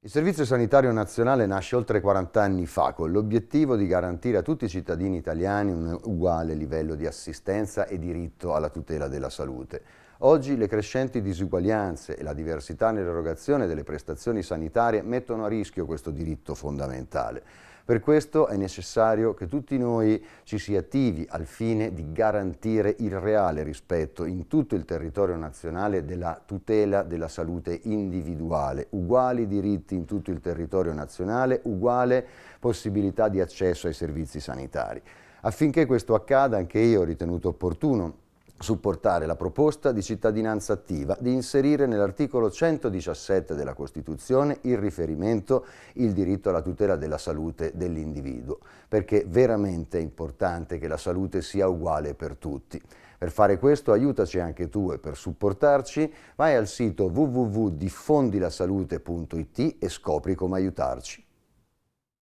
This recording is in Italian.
Il Servizio Sanitario Nazionale nasce oltre 40 anni fa con l'obiettivo di garantire a tutti i cittadini italiani un uguale livello di assistenza e diritto alla tutela della salute. Oggi le crescenti disuguaglianze e la diversità nell'erogazione delle prestazioni sanitarie mettono a rischio questo diritto fondamentale. Per questo è necessario che tutti noi ci si attivi al fine di garantire il reale rispetto in tutto il territorio nazionale della tutela della salute individuale, uguali diritti in tutto il territorio nazionale, uguale possibilità di accesso ai servizi sanitari. Affinché questo accada, anche io ho ritenuto opportuno supportare la proposta di cittadinanza attiva di inserire nell'articolo 117 della Costituzione il riferimento il diritto alla tutela della salute dell'individuo, perché veramente è importante che la salute sia uguale per tutti. Per fare questo aiutaci anche tu e per supportarci vai al sito www.diffondilasalute.it e scopri come aiutarci.